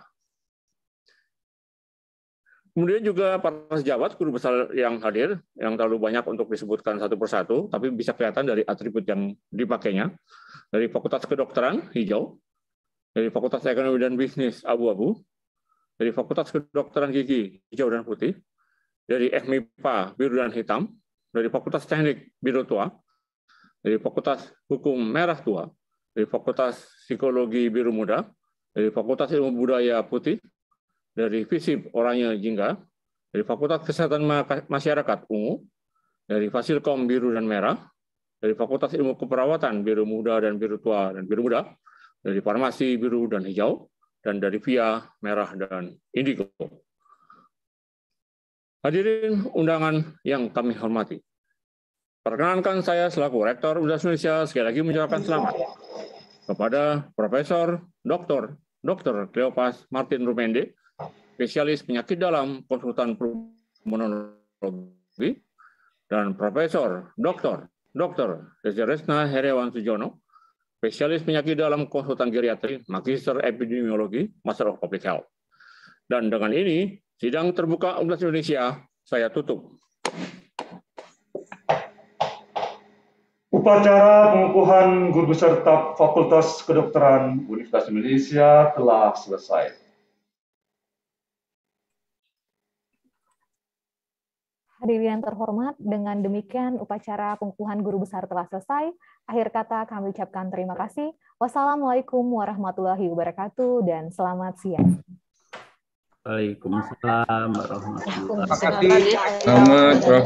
Kemudian juga para sejawat guru besar yang hadir, yang terlalu banyak untuk disebutkan satu persatu, tapi bisa kelihatan dari atribut yang dipakainya. Dari Fakultas Kedokteran, hijau. Dari Fakultas Ekonomi dan Bisnis, abu-abu. Dari Fakultas Kedokteran Gigi, hijau dan putih. Dari FMIPA, biru dan hitam. Dari Fakultas Teknik, biru tua. Dari Fakultas Hukum, merah tua. Dari Fakultas Psikologi, biru muda. Dari Fakultas Ilmu Budaya, putih dari FISIP Oranye Jingga, dari Fakultas Kesehatan Masyarakat Ungu, dari Fasilkom Biru dan Merah, dari Fakultas Ilmu Keperawatan Biru Muda dan Biru Tua dan Biru Muda, dari Farmasi Biru dan Hijau, dan dari VIA Merah dan Indigo. Hadirin undangan yang kami hormati. Perkenankan saya selaku Rektor Universitas Indonesia sekali lagi mengucapkan selamat kepada Profesor Dr. Dr. Cleopas Martin Rumende, spesialis penyakit dalam, konsultan pulmonologi, dan Profesor Dr. Dr. Resna Heriawan Sujono, spesialis penyakit dalam konsultan geriatri, magister epidemiologi, Master of Public Health. Dan dengan ini, sidang terbuka Universitas Indonesia saya tutup. Upacara pengukuhan guru serta Fakultas Kedokteran Universitas Indonesia telah selesai. Hadirin yang terhormat, dengan demikian upacara pengukuhan guru besar telah selesai. Akhir kata kami ucapkan terima kasih. Wassalamualaikum warahmatullahi wabarakatuh dan selamat siang. Waalaikumsalam warahmatullahi wabarakatuh. Selamat, Prof.